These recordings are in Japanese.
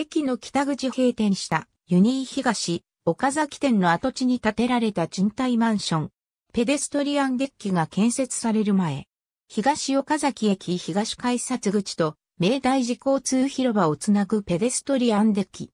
駅の北口閉店したユニー東、岡崎店の跡地に建てられた賃貸マンション、ペデストリアンデッキが建設される前、東岡崎駅東改札口と明大寺交通広場をつなぐペデストリアンデッキ。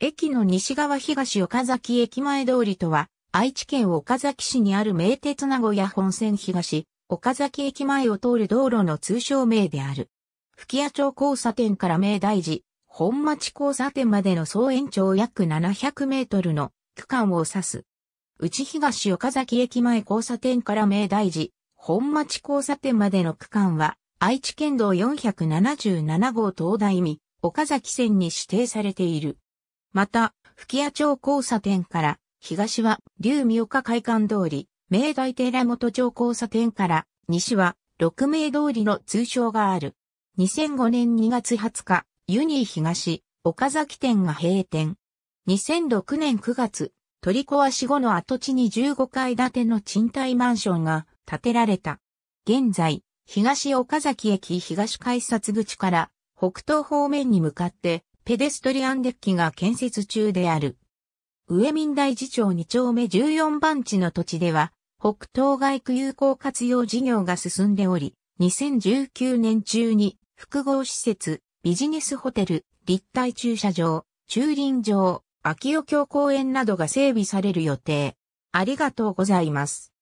駅の西側東岡崎駅前通りとは、愛知県岡崎市にある名鉄名古屋本線東、岡崎駅前を通る道路の通称名である。吹屋町交差点から明大寺、本町交差点までの総延長約700メートルの区間を指す。内東岡崎駅前交差点から明大寺、本町交差点までの区間は、愛知県道477号東大見、岡崎線に指定されている。また、吹屋町交差点から、東は、竜三岡会館通り、明大寺本町交差点から、西は、六名通りの通称がある。2005年2月20日、ユニー東、岡崎店が閉店。2006年9月、取り壊し後の跡地に15階建ての賃貸マンションが建てられた。現在、東岡崎駅東改札口から北東方面に向かってペデストリアンデッキが建設中である。上民大次長2丁目14番地の土地では、北東外区有効活用事業が進んでおり、2019年中に複合施設、ビジネスホテル、立体駐車場、駐輪場、秋尾橋公園などが整備される予定。ありがとうございます。